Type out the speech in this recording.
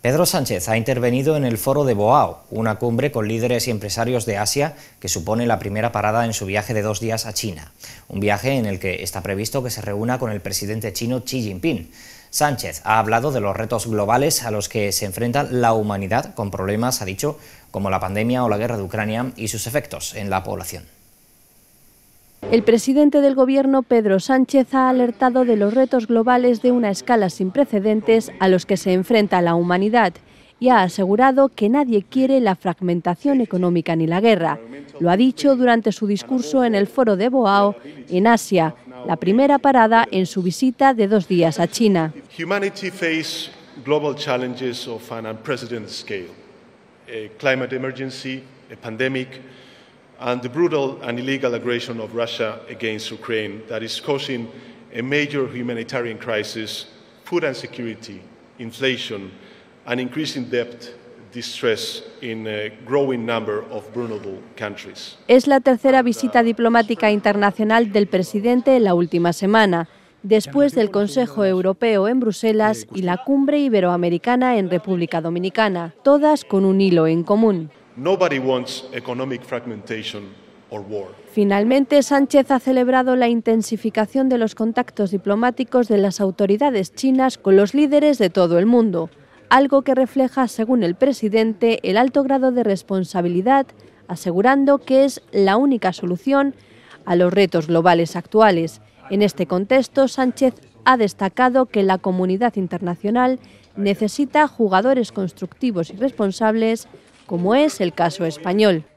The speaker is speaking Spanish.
Pedro Sánchez ha intervenido en el foro de Boao, una cumbre con líderes y empresarios de Asia que supone la primera parada en su viaje de dos días a China, un viaje en el que está previsto que se reúna con el presidente chino Xi Jinping. Sánchez ha hablado de los retos globales a los que se enfrenta la humanidad con problemas, ha dicho, como la pandemia o la guerra de Ucrania y sus efectos en la población. El presidente del Gobierno, Pedro Sánchez, ha alertado de los retos globales de una escala sin precedentes a los que se enfrenta la humanidad y ha asegurado que nadie quiere la fragmentación económica ni la guerra. Lo ha dicho durante su discurso en el foro de Boao, en Asia, la primera parada en su visita de dos días a China. Eh, climate emergency, eh, and the brutal and illegal aggression of Russia against Ukraine that is causing a major humanitarian crisis, food insecurity, inflation, and increasing debt Es la tercera visita diplomática internacional del presidente en la última semana, después del Consejo Europeo en Bruselas y la cumbre iberoamericana en República Dominicana, todas con un hilo en común. Nobody wants economic fragmentation or war. Finalmente, Sánchez ha celebrado la intensificación de los contactos diplomáticos de las autoridades chinas con los líderes de todo el mundo, algo que refleja, según el presidente, el alto grado de responsabilidad, asegurando que es la única solución a los retos globales actuales. En este contexto, Sánchez ha destacado que la comunidad internacional necesita jugadores constructivos y responsables como es el caso español.